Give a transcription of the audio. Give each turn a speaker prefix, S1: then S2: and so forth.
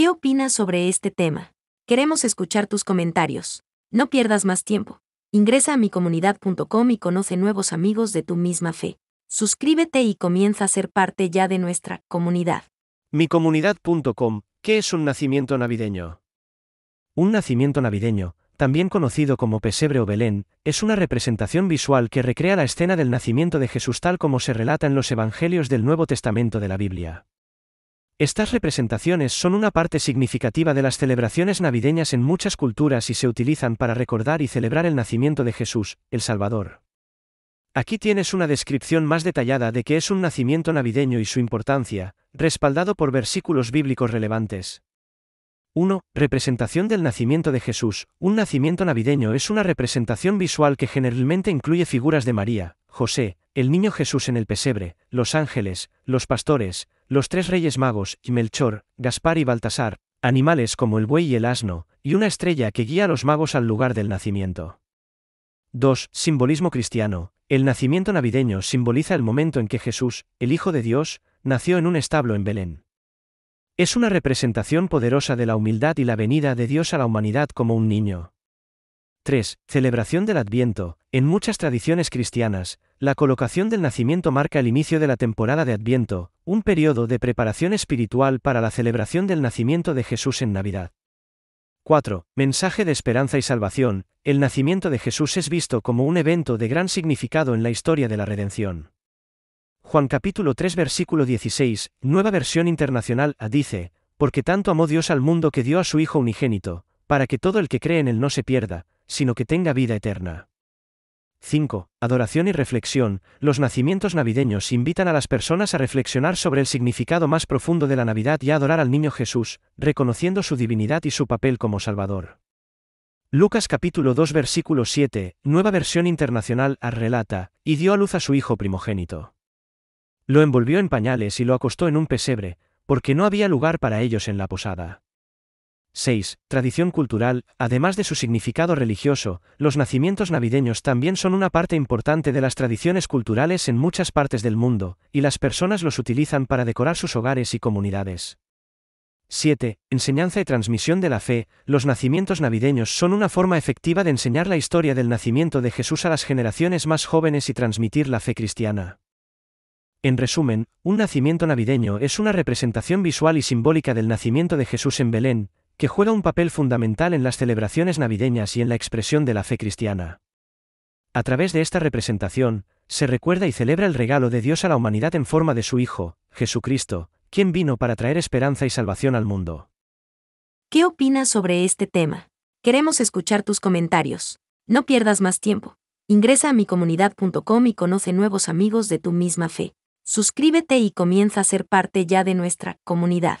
S1: ¿Qué opinas sobre este tema? Queremos escuchar tus comentarios. No pierdas más tiempo. Ingresa a micomunidad.com y conoce nuevos amigos de tu misma fe. Suscríbete y comienza a ser parte ya de nuestra comunidad.
S2: Micomunidad.com ¿Qué es un nacimiento navideño? Un nacimiento navideño, también conocido como pesebre o Belén, es una representación visual que recrea la escena del nacimiento de Jesús tal como se relata en los Evangelios del Nuevo Testamento de la Biblia. Estas representaciones son una parte significativa de las celebraciones navideñas en muchas culturas y se utilizan para recordar y celebrar el nacimiento de Jesús, el Salvador. Aquí tienes una descripción más detallada de qué es un nacimiento navideño y su importancia, respaldado por versículos bíblicos relevantes. 1. Representación del nacimiento de Jesús. Un nacimiento navideño es una representación visual que generalmente incluye figuras de María, José, el niño Jesús en el pesebre, los ángeles, los pastores, los tres reyes magos, Melchor, Gaspar y Baltasar, animales como el buey y el asno, y una estrella que guía a los magos al lugar del nacimiento. 2. Simbolismo cristiano. El nacimiento navideño simboliza el momento en que Jesús, el Hijo de Dios, nació en un establo en Belén. Es una representación poderosa de la humildad y la venida de Dios a la humanidad como un niño. 3. Celebración del Adviento. En muchas tradiciones cristianas, la colocación del nacimiento marca el inicio de la temporada de Adviento, un periodo de preparación espiritual para la celebración del nacimiento de Jesús en Navidad. 4. Mensaje de esperanza y salvación. El nacimiento de Jesús es visto como un evento de gran significado en la historia de la redención. Juan capítulo 3 versículo 16, nueva versión internacional, ah, dice, porque tanto amó Dios al mundo que dio a su Hijo unigénito, para que todo el que cree en él no se pierda, sino que tenga vida eterna. 5. Adoración y reflexión. Los nacimientos navideños invitan a las personas a reflexionar sobre el significado más profundo de la Navidad y a adorar al niño Jesús, reconociendo su divinidad y su papel como Salvador. Lucas capítulo 2 versículo 7, nueva versión internacional, relata, y dio a luz a su hijo primogénito. Lo envolvió en pañales y lo acostó en un pesebre, porque no había lugar para ellos en la posada. 6. Tradición cultural. Además de su significado religioso, los nacimientos navideños también son una parte importante de las tradiciones culturales en muchas partes del mundo, y las personas los utilizan para decorar sus hogares y comunidades. 7. Enseñanza y transmisión de la fe. Los nacimientos navideños son una forma efectiva de enseñar la historia del nacimiento de Jesús a las generaciones más jóvenes y transmitir la fe cristiana. En resumen, un nacimiento navideño es una representación visual y simbólica del nacimiento de Jesús en Belén, que juega un papel fundamental en las celebraciones navideñas y en la expresión de la fe cristiana. A través de esta representación, se recuerda y celebra el regalo de Dios a la humanidad en forma de su Hijo, Jesucristo, quien vino para traer esperanza y salvación al mundo.
S1: ¿Qué opinas sobre este tema? Queremos escuchar tus comentarios. No pierdas más tiempo. Ingresa a micomunidad.com y conoce nuevos amigos de tu misma fe. Suscríbete y comienza a ser parte ya de nuestra comunidad.